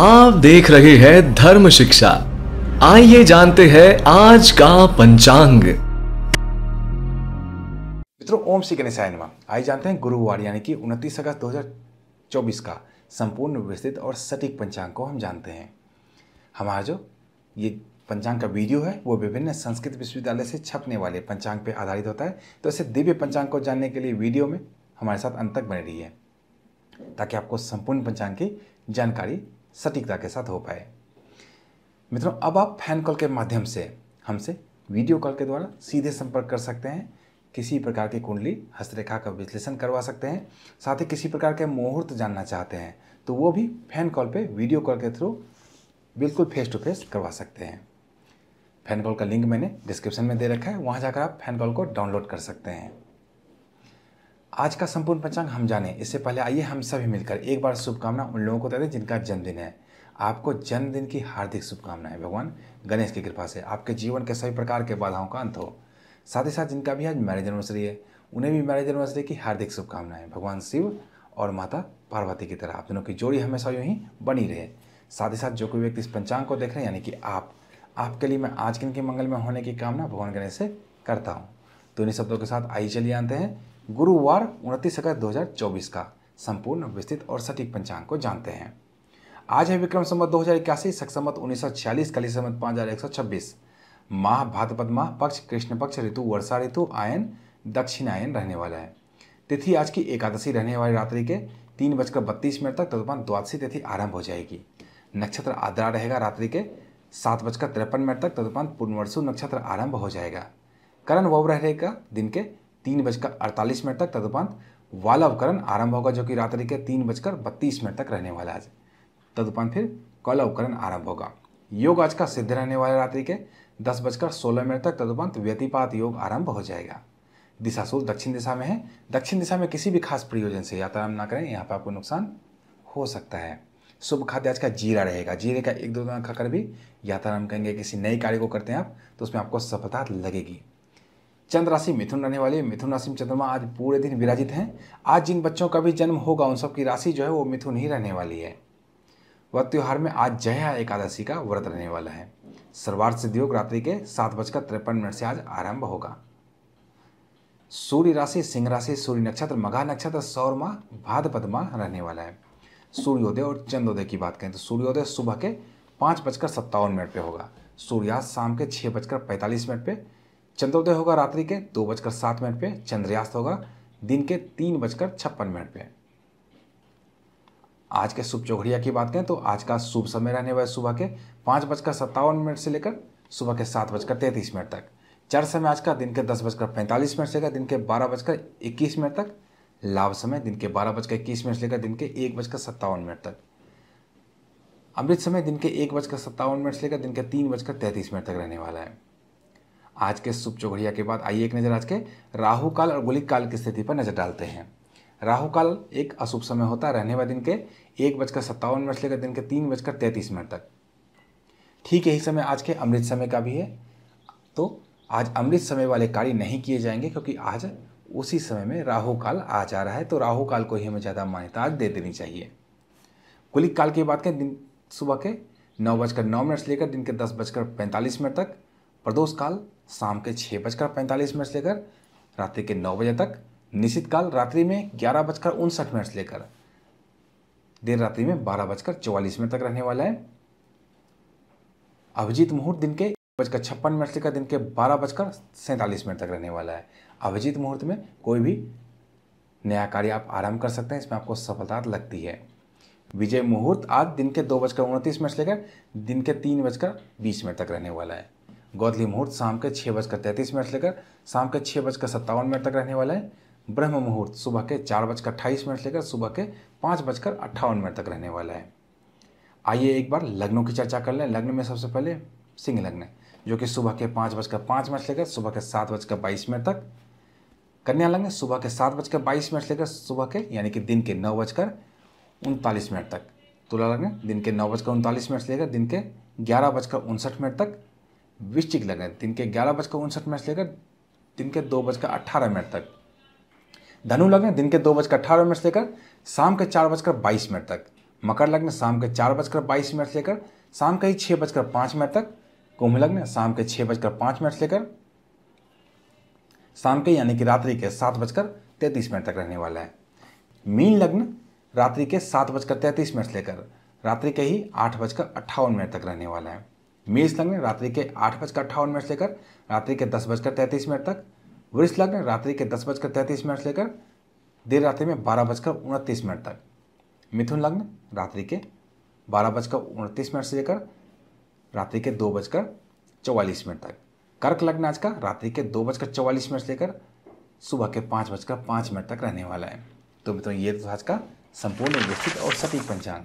आप देख रहे हैं धर्म शिक्षा आइए जानते हैं आज का पंचांग मित्रों ओम श्री गणेश आइए जानते हैं गुरुवार यानी कि 29 अगस्त 2024 का संपूर्ण व्यवस्थित और सटीक पंचांग को हम जानते हैं हमारा जो ये पंचांग का वीडियो है वो विभिन्न संस्कृत विश्वविद्यालय से छपने वाले पंचांग पर आधारित होता है तो ऐसे दिव्य पंचांग को जानने के लिए वीडियो में हमारे साथ अंत तक बने रही ताकि आपको संपूर्ण पंचांग की जानकारी सटीकता के साथ हो पाए मित्रों अब आप फैन कॉल के माध्यम से हमसे वीडियो कॉल के द्वारा सीधे संपर्क कर सकते हैं किसी प्रकार की कुंडली हस्तरेखा का विश्लेषण करवा सकते हैं साथ ही किसी प्रकार के मुहूर्त जानना चाहते हैं तो वो भी फैन कॉल पे वीडियो कॉल के थ्रू बिल्कुल फेस टू फेस करवा सकते हैं फैन कॉल का लिंक मैंने डिस्क्रिप्शन में दे रखा है वहाँ जाकर आप फैन कॉल को डाउनलोड कर सकते हैं आज का संपूर्ण पंचांग हम जाने इससे पहले आइए हम सभी मिलकर एक बार शुभकामना उन लोगों को देते हैं जिनका जन्मदिन है आपको जन्मदिन की हार्दिक शुभकामनाएं भगवान गणेश की कृपा से आपके जीवन के सभी प्रकार के बाधाओं का अंत हो साथ ही साथ जिनका भी आज मैरिज एनिवर्सरी है उन्हें भी मैरिज एनिवर्सरी की हार्दिक शुभकामनाएं भगवान शिव और माता पार्वती की तरह आप दोनों की जोड़ी हमेशा यूँ ही बनी रहे साथ ही साथ जो कोई व्यक्ति इस पंचांग को देख रहे हैं यानी कि आप आपके लिए मैं आज के इनके मंगल में होने की कामना भगवान गणेश से करता हूँ तो इन्हीं शब्दों के साथ आइए चलिए आते हैं गुरुवार उनतीस अगस्त 2024 का संपूर्ण विस्तृत और सटीक पंचांग को जानते हैं आज है विक्रम संबत दो हज़ार इक्यासी सकसमत उन्नीस सौ छियालीस कली संबत पाँच हज़ार एक सौ छब्बीस माह भाद्रपद माह पक्ष कृष्ण पक्ष ऋतु वर्षा ऋतु आयन दक्षिणायन रहने वाला है तिथि आज की एकादशी रहने वाली रात्रि के तीन बजकर बत्तीस मिनट तक तदुपान द्वादशी तिथि आरंभ हो जाएगी नक्षत्र आद्रा रहेगा रात्रि के सात बजकर तिरपन मिनट तक तदुपान पूर्णवर्षु नक्षत्र आरंभ हो जाएगा करण वव रहेगा दिन के तीन बजकर अड़तालीस मिनट तक तदुपरांत वाला उपकरण आरंभ होगा जो कि रात्रि के तीन बजकर बत्तीस मिनट तक रहने वाला है तदुपरांत फिर कला उपकरण आरंभ होगा योग आज का सिद्ध रहने वाला रात्रि के दस बजकर सोलह मिनट तक तदुपरांत व्यतिपात योग आरंभ हो जाएगा दिशा सूर्य दक्षिण दिशा में है दक्षिण दिशा में किसी भी खास प्रयोजन से यात्रा ना करें यहाँ पर आपको नुकसान हो सकता है शुभ खाद्य आज का जीरा रहेगा जीरे का एक दो दिन खाकर भी यात्रा करेंगे कहेंगे किसी नए कार्य को करते हैं आप तो उसमें आपको सफलता लगेगी चंद्र राशि मिथुन रहने वाली है मिथुन राशि में चंद्रमा आज पूरे दिन विराजित हैं आज जिन बच्चों का भी जन्म होगा उन सब की राशि जो है वो मिथुन ही रहने वाली है वह त्यौहार में आज जया एकादशी का व्रत रहने वाला है सर्वार्थ सिद्धियोग रात्रि के सात बजकर तिरपन मिनट से आज आरंभ होगा सूर्य राशि सिंह राशि सूर्य नक्षत्र मघा नक्षत्र सौरमा माह रहने वाला है सूर्योदय और चंद्रोदय की बात करें तो सूर्योदय सुबह के पाँच बजकर सत्तावन मिनट पे होगा सूर्यास्त शाम के छः बजकर पैंतालीस मिनट पे चंद्रोदय होगा रात्रि के दो बजकर सात मिनट पे चंद्रयास्त होगा दिन के तीन बजकर छप्पन मिनट पे आज के शुभ चौघड़िया की बात करें तो आज का शुभ समय रहने वाला सुबह के पाँच बजकर सत्तावन मिनट से लेकर सुबह के सात बजकर तैंतीस मिनट तक चर समय आज का दिन के दस बजकर पैंतालीस मिनट से लेकर दिन के बारह बजकर इक्कीस मिनट तक लाभ समय दिन के बारह बजकर इक्कीस मिनट से लेकर दिन के एक बजकर सत्तावन मिनट तक अमृत समय दिन के एक बजकर सत्तावन मिनट से लेकर दिन के तीन बजकर तैंतीस मिनट तक रहने वाला है आज के शुभ चौघड़िया के बाद आइए एक नज़र आज के राहु काल और गोलिक काल की स्थिति पर नज़र डालते हैं राहु काल एक अशुभ समय होता है रहने वाले दिन के एक बजकर सत्तावन मिनट से लेकर दिन के तीन बजकर तैंतीस मिनट तक ठीक यही समय आज के अमृत समय का भी है तो आज अमृत समय वाले कार्य नहीं किए जाएंगे क्योंकि आज उसी समय में राहु काल आ जा रहा है तो राहु काल को ही हमें ज़्यादा मान्यता आज दे देनी चाहिए गोलिक काल की बात करें दिन सुबह के नौ बजकर नौ मिनट से लेकर दिन के दस बजकर पैंतालीस मिनट तक प्रदोष काल शाम के छः बजकर पैंतालीस मिनट से लेकर रात्रि के नौ बजे तक निश्चित काल रात्रि में ग्यारह बजकर उनसठ मिनट से लेकर देर रात्रि में बारह बजकर चौवालीस मिनट तक रहने वाला है अभिजीत मुहूर्त दिन के बजकर छप्पन मिनट से लेकर दिन के बारह बजकर सैंतालीस मिनट तक रहने वाला है अभिजीत मुहूर्त में कोई भी नया कार्य आप आरंभ कर सकते हैं इसमें आपको सफलता लगती है विजय मुहूर्त आज दिन के दो बजकर उनतीस मिनट से लेकर दिन के तीन बजकर बीस मिनट तक रहने वाला है गोधली मुहूर्त शाम के छः बजकर तैंतीस मिनट से लेकर शाम के छः बजकर सत्तावन मिनट तक रहने वाला है ब्रह्म मुहूर्त सुबह के चार बजकर अट्ठाईस मिनट से लेकर सुबह के पाँच बजकर अट्ठावन मिनट तक रहने वाला है आइए एक बार लग्नों की चर्चा कर लें लग्न में सबसे पहले सिंह लग्न जो कि सुबह के पाँच बजकर पाँच मिनट लेकर सुबह के सात बजकर बाईस मिनट तक कन्या लग्न सुबह के सात बजकर बाईस मिनट लेकर सुबह के यानी कि दिन के नौ बजकर उनतालीस मिनट तक तुला लग्न दिन के नौ बजकर उनतालीस मिनट लेकर दिन के ग्यारह बजकर उनसठ मिनट तक वृश्चिक लग्न दिन के ग्यारह बजकर उनसठ मिनट लेकर दिन के दो बजकर अट्ठारह मिनट तक धनु लग्न दिन के दो बजकर अट्ठारह मिनट लेकर शाम के चार बजकर बाईस मिनट तक मकर लग्न शाम के चार बजकर बाईस मिनट लेकर शाम के ही छः बजकर पाँच मिनट तक कुंभ लग्न शाम के छः बजकर पाँच मिनट लेकर शाम के यानी कि रात्रि के सात बजकर तैंतीस मिनट तक रहने वाला है मीन लग्न रात्रि के सात बजकर तैंतीस मिनट लेकर रात्रि के ही आठ बजकर अट्ठावन मिनट तक रहने वाला है मेष लग्न रात्रि के आठ बजकर अट्ठावन मिनट से लेकर रात्रि के दस बजकर तैंतीस मिनट तक वृक्ष लग्न रात्रि के दस बजकर तैंतीस मिनट से लेकर देर रात्रि में बारह बजकर उनतीस मिनट तक मिथुन लग्न रात्रि के बारह बजकर उनतीस मिनट से लेकर रात्रि के दो बजकर चौवालीस मिनट तक कर्क लग्न आज का रात्रि के दो बजकर चौवालीस मिनट से लेकर सुबह के पाँच बजकर पाँच मिनट तक रहने वाला है तो मित्रों ये तो आज का संपूर्ण विस्तृत और सटीक पंचांग